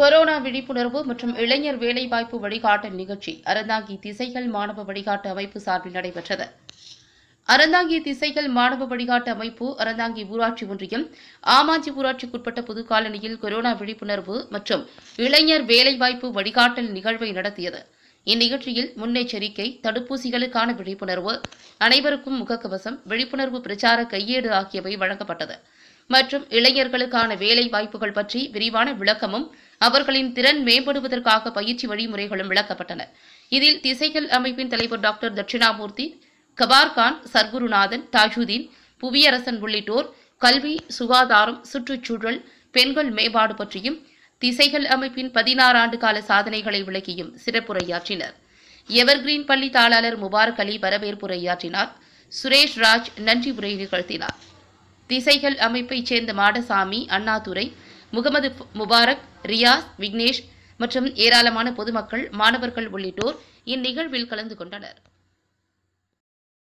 corona விழிப்புணர்வு மற்றும் இளைஞர் வேலைவாய்ப்பு வழிகாட்டல் நிகழ்ச்சி அறந்தாங்கி திசைகள் மாணவ வழிகாட்டு அமைப்பு சார்பில் நடைபெற்றது அறந்தாங்கி திசைகள் மாணவ வழிகாட்டு அமைப்பு அறந்தாங்கி ஊராட்சி ஒன்றியம் ஆமாஞ்சி ஊராட்சிக்குட்பட்ட காலனியில் கொரோனா விழிப்புணர்வு மற்றும் இளைஞர் வேலைவாய்ப்பு வழிகாட்டல் நிகழ்வை நடத்தியது இந்நிகழ்ச்சியில் முன்னெச்சரிக்கை தடுப்பூசிகளுக்கான விழிப்புணர்வு அனைவருக்கும் முகக்கவசம் விழிப்புணர்வு பிரச்சார கையேடு ஆகியவை வழங்கப்பட்டது மற்றும் இளைஞர்களுக்கான வேலை வாய்ப்புகள் பற்றி விரிவான விளக்கமும் அவர்களின் திறன் மேம்படுவதற்காக பயிற்சி வழிமுறைகளும் விளக்கப்பட்டன இதில் திசைகள் அமைப்பின் தலைவர் டாக்டர் தட்சிணாமூர்த்தி கபார்கான் சர்குருநாதன் தாஜுதீன் புவியரசன் உள்ளிட்டோர் கல்வி சுகாதாரம் சுற்றுச்சூழல் பெண்கள் மேம்பாடு பற்றியும் திசைகள் அமைப்பின் பதினாறு ஆண்டு கால சாதனைகளை விளக்கியும் சிறப்புரையாற்றினர் எவர்கிரீன் பள்ளி தாளாளர் முபாரக் அலி வரவேற்புரையாற்றினார் சுரேஷ் ராஜ் நன்றி உரை நிகழ்த்தினார் திசைகள் அமைப்பைச் சேர்ந்த மாடசாமி அண்ணாதுரை முகமது முபாரக் ரியாஸ் விக்னேஷ் மற்றும் ஏராளமான பொதுமக்கள் மாணவர்கள் உள்ளிட்டோர் இந்நிகழ்வில் கலந்து கொண்டனர்